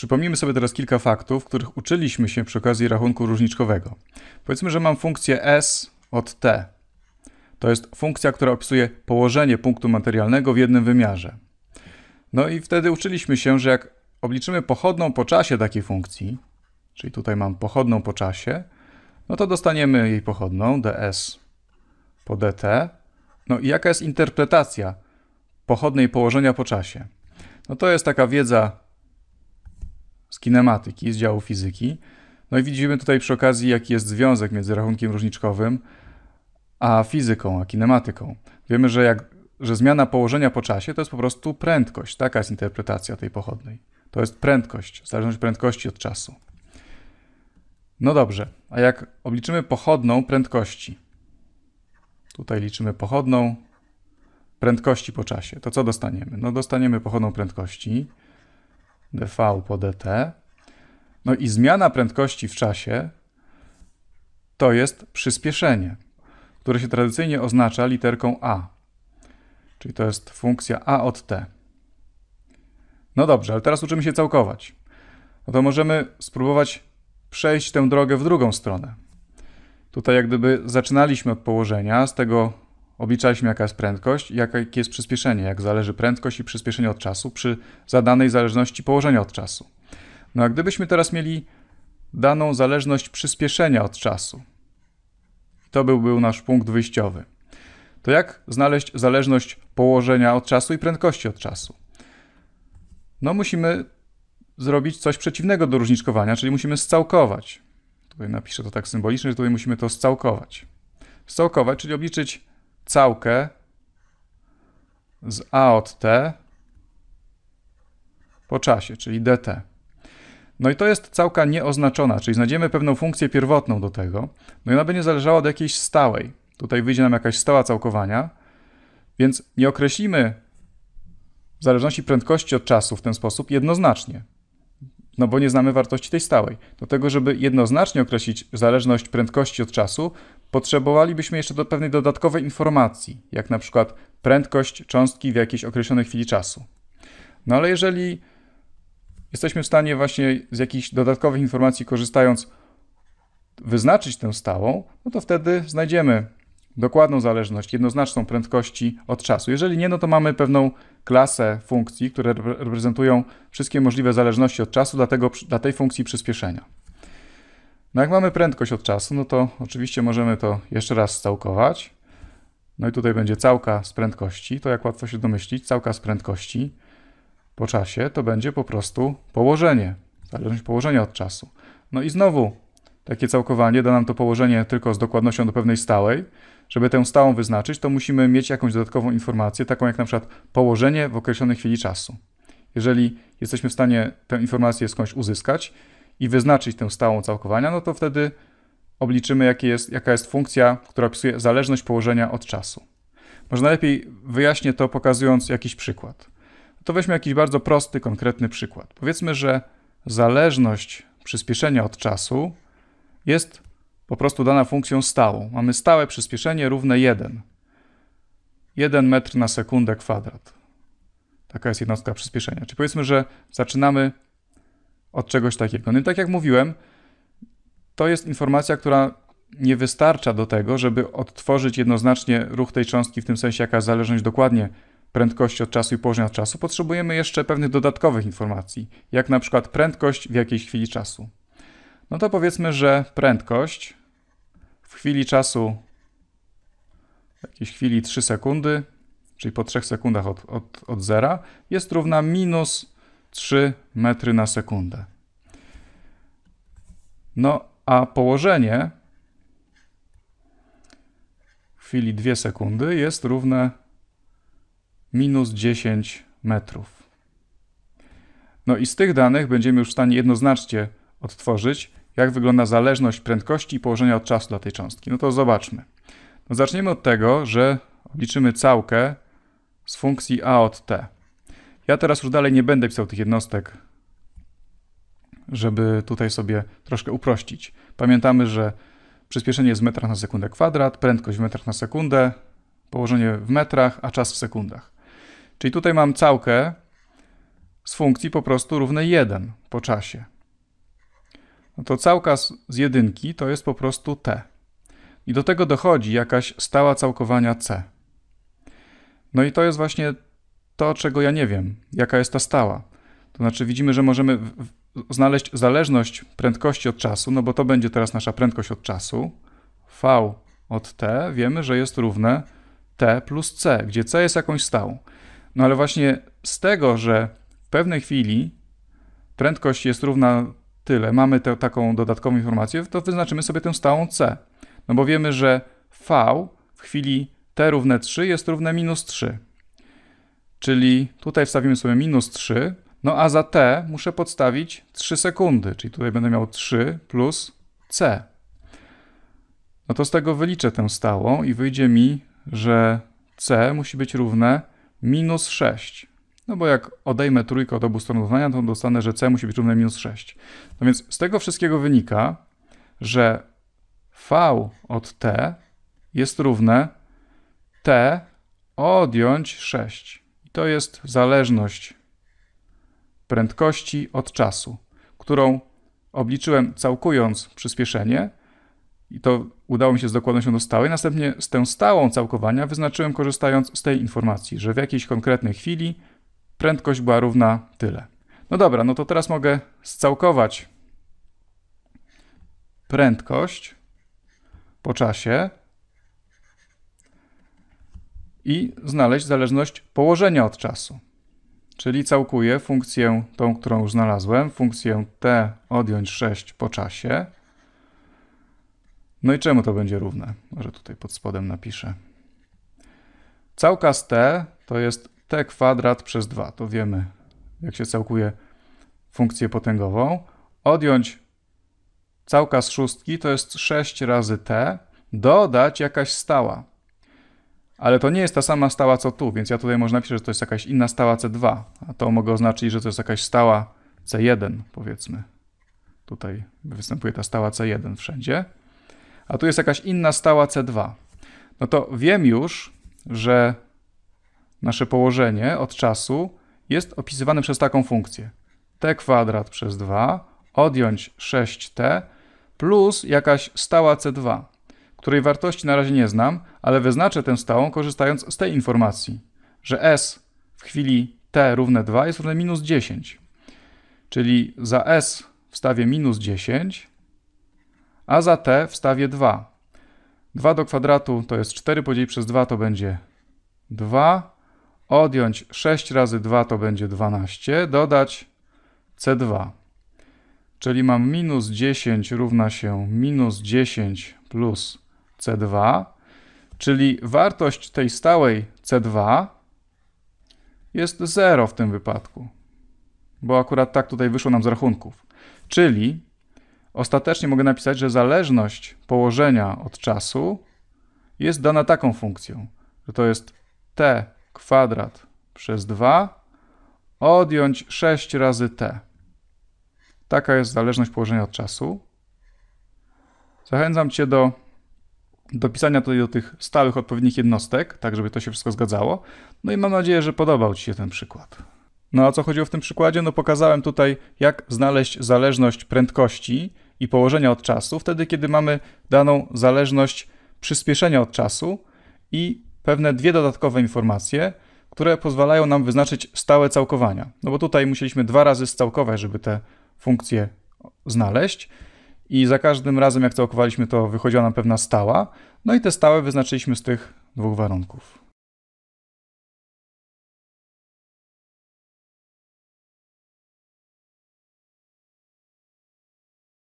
Przypomnijmy sobie teraz kilka faktów, których uczyliśmy się przy okazji rachunku różniczkowego. Powiedzmy, że mam funkcję s od t. To jest funkcja, która opisuje położenie punktu materialnego w jednym wymiarze. No i wtedy uczyliśmy się, że jak obliczymy pochodną po czasie takiej funkcji, czyli tutaj mam pochodną po czasie, no to dostaniemy jej pochodną ds po dt. No i jaka jest interpretacja pochodnej położenia po czasie? No to jest taka wiedza kinematyki, z działu fizyki. No i widzimy tutaj przy okazji, jaki jest związek między rachunkiem różniczkowym a fizyką, a kinematyką. Wiemy, że, jak, że zmiana położenia po czasie to jest po prostu prędkość. Taka jest interpretacja tej pochodnej. To jest prędkość, zależność prędkości od czasu. No dobrze, a jak obliczymy pochodną prędkości? Tutaj liczymy pochodną prędkości po czasie. To co dostaniemy? No dostaniemy pochodną prędkości dv po dt. No i zmiana prędkości w czasie to jest przyspieszenie, które się tradycyjnie oznacza literką a. Czyli to jest funkcja a od t. No dobrze, ale teraz uczymy się całkować. No to możemy spróbować przejść tę drogę w drugą stronę. Tutaj jak gdyby zaczynaliśmy od położenia, z tego Obliczaliśmy jaka jest prędkość i jakie jest przyspieszenie, jak zależy prędkość i przyspieszenie od czasu przy zadanej zależności położenia od czasu. No a gdybyśmy teraz mieli daną zależność przyspieszenia od czasu, to był, był nasz punkt wyjściowy, to jak znaleźć zależność położenia od czasu i prędkości od czasu? No musimy zrobić coś przeciwnego do różniczkowania, czyli musimy scałkować. Tutaj napiszę to tak symbolicznie, że tutaj musimy to scałkować. Scałkować, czyli obliczyć całkę z A od T po czasie, czyli dt. No i to jest całka nieoznaczona, czyli znajdziemy pewną funkcję pierwotną do tego, no i ona będzie zależała od jakiejś stałej. Tutaj wyjdzie nam jakaś stała całkowania, więc nie określimy w zależności prędkości od czasu w ten sposób jednoznacznie, no bo nie znamy wartości tej stałej. Do tego, żeby jednoznacznie określić zależność prędkości od czasu, Potrzebowalibyśmy jeszcze do pewnej dodatkowej informacji, jak na przykład prędkość cząstki w jakiejś określonej chwili czasu. No ale jeżeli jesteśmy w stanie właśnie z jakichś dodatkowych informacji korzystając wyznaczyć tę stałą, no to wtedy znajdziemy dokładną zależność, jednoznaczną prędkości od czasu. Jeżeli nie, no to mamy pewną klasę funkcji, które reprezentują wszystkie możliwe zależności od czasu dla, tego, dla tej funkcji przyspieszenia. No jak mamy prędkość od czasu, no to oczywiście możemy to jeszcze raz całkować. No i tutaj będzie całka z prędkości. To jak łatwo się domyślić, całka z prędkości po czasie to będzie po prostu położenie, zależność położenia od czasu. No i znowu takie całkowanie da nam to położenie tylko z dokładnością do pewnej stałej. Żeby tę stałą wyznaczyć, to musimy mieć jakąś dodatkową informację, taką jak na przykład położenie w określonej chwili czasu. Jeżeli jesteśmy w stanie tę informację skądś uzyskać, i wyznaczyć tę stałą całkowania, no to wtedy obliczymy, jest, jaka jest funkcja, która opisuje zależność położenia od czasu. Może najlepiej wyjaśnię to pokazując jakiś przykład. To weźmy jakiś bardzo prosty, konkretny przykład. Powiedzmy, że zależność przyspieszenia od czasu jest po prostu dana funkcją stałą. Mamy stałe przyspieszenie równe 1. 1 metr na sekundę kwadrat. Taka jest jednostka przyspieszenia. Czyli powiedzmy, że zaczynamy od czegoś takiego. No i tak jak mówiłem, to jest informacja, która nie wystarcza do tego, żeby odtworzyć jednoznacznie ruch tej cząstki w tym sensie, jaka zależność dokładnie prędkości od czasu i położenia od czasu, potrzebujemy jeszcze pewnych dodatkowych informacji, jak na przykład prędkość w jakiejś chwili czasu. No to powiedzmy, że prędkość w chwili czasu, w jakiejś chwili 3 sekundy, czyli po 3 sekundach od, od, od zera, jest równa minus 3 metry na sekundę. No a położenie w chwili 2 sekundy jest równe minus 10 metrów. No i z tych danych będziemy już w stanie jednoznacznie odtworzyć, jak wygląda zależność prędkości i położenia od czasu dla tej cząstki. No to zobaczmy. No zaczniemy od tego, że obliczymy całkę z funkcji a od t. Ja teraz już dalej nie będę pisał tych jednostek, żeby tutaj sobie troszkę uprościć. Pamiętamy, że przyspieszenie jest w metrach na sekundę kwadrat, prędkość w metrach na sekundę, położenie w metrach, a czas w sekundach. Czyli tutaj mam całkę z funkcji po prostu równej 1 po czasie. No to całka z jedynki to jest po prostu t. I do tego dochodzi jakaś stała całkowania c. No i to jest właśnie to, czego ja nie wiem, jaka jest ta stała. To znaczy widzimy, że możemy znaleźć zależność prędkości od czasu, no bo to będzie teraz nasza prędkość od czasu. V od t wiemy, że jest równe t plus c, gdzie c jest jakąś stałą. No ale właśnie z tego, że w pewnej chwili prędkość jest równa tyle, mamy te, taką dodatkową informację, to wyznaczymy sobie tę stałą c. No bo wiemy, że v w chwili t równe 3 jest równe minus 3. Czyli tutaj wstawimy sobie minus 3, no a za t muszę podstawić 3 sekundy, czyli tutaj będę miał 3 plus c. No to z tego wyliczę tę stałą i wyjdzie mi, że c musi być równe minus 6. No bo jak odejmę trójkę od obu stron równania, to dostanę, że c musi być równe minus 6. No więc z tego wszystkiego wynika, że v od t jest równe t odjąć 6. To jest zależność prędkości od czasu, którą obliczyłem całkując przyspieszenie i to udało mi się z dokładnością do stałej. Następnie z tę stałą całkowania wyznaczyłem korzystając z tej informacji, że w jakiejś konkretnej chwili prędkość była równa tyle. No dobra, no to teraz mogę scałkować prędkość po czasie i znaleźć zależność położenia od czasu. Czyli całkuję funkcję tą, którą już znalazłem, funkcję t odjąć 6 po czasie. No i czemu to będzie równe? Może tutaj pod spodem napiszę. Całka z t to jest t kwadrat przez 2. To wiemy, jak się całkuje funkcję potęgową. Odjąć całka z szóstki to jest 6 razy t, dodać jakaś stała. Ale to nie jest ta sama stała co tu, więc ja tutaj można napisać, że to jest jakaś inna stała C2, a to mogę oznaczyć, że to jest jakaś stała C1 powiedzmy. Tutaj występuje ta stała C1 wszędzie. A tu jest jakaś inna stała C2. No to wiem już, że nasze położenie od czasu jest opisywane przez taką funkcję. t kwadrat przez 2 odjąć 6t plus jakaś stała C2 której wartości na razie nie znam, ale wyznaczę tę stałą korzystając z tej informacji, że s w chwili t równe 2 jest równe minus 10. Czyli za s wstawię minus 10, a za t wstawię 2. 2 do kwadratu to jest 4 podzielić przez 2 to będzie 2, odjąć 6 razy 2 to będzie 12, dodać c2. Czyli mam minus 10 równa się minus 10 plus C2, czyli wartość tej stałej C2 jest 0 w tym wypadku, bo akurat tak tutaj wyszło nam z rachunków. Czyli ostatecznie mogę napisać, że zależność położenia od czasu jest dana taką funkcją, że to jest t kwadrat przez 2 odjąć 6 razy t. Taka jest zależność położenia od czasu. Zachęcam Cię do dopisania tutaj do tych stałych odpowiednich jednostek, tak żeby to się wszystko zgadzało. No i mam nadzieję, że podobał Ci się ten przykład. No a co chodziło w tym przykładzie? No pokazałem tutaj, jak znaleźć zależność prędkości i położenia od czasu, wtedy kiedy mamy daną zależność przyspieszenia od czasu i pewne dwie dodatkowe informacje, które pozwalają nam wyznaczyć stałe całkowania. No bo tutaj musieliśmy dwa razy scałkować, żeby te funkcje znaleźć i za każdym razem, jak całkowaliśmy, to wychodziła nam pewna stała. No i te stałe wyznaczyliśmy z tych dwóch warunków.